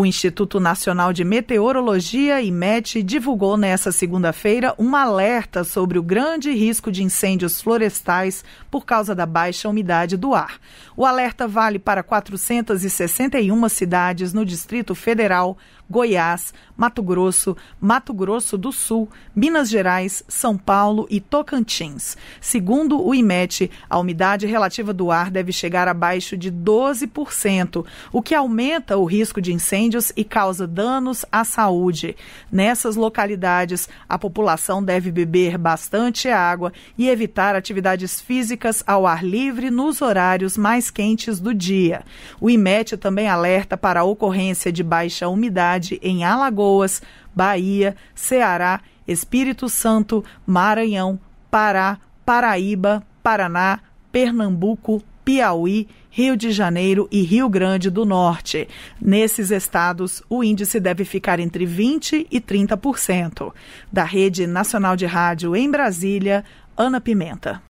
O Instituto Nacional de Meteorologia, IMET, divulgou nesta segunda-feira um alerta sobre o grande risco de incêndios florestais por causa da baixa umidade do ar. O alerta vale para 461 cidades no Distrito Federal, Goiás, Mato Grosso, Mato Grosso do Sul, Minas Gerais, São Paulo e Tocantins. Segundo o IMET, a umidade relativa do ar deve chegar abaixo de 12%, o que aumenta o risco de incêndio incêndios e causa danos à saúde. Nessas localidades, a população deve beber bastante água e evitar atividades físicas ao ar livre nos horários mais quentes do dia. O IMET também alerta para a ocorrência de baixa umidade em Alagoas, Bahia, Ceará, Espírito Santo, Maranhão, Pará, Paraíba, Paraná, Pernambuco, Piauí, Rio de Janeiro e Rio Grande do Norte. Nesses estados, o índice deve ficar entre 20% e 30%. Da Rede Nacional de Rádio em Brasília, Ana Pimenta.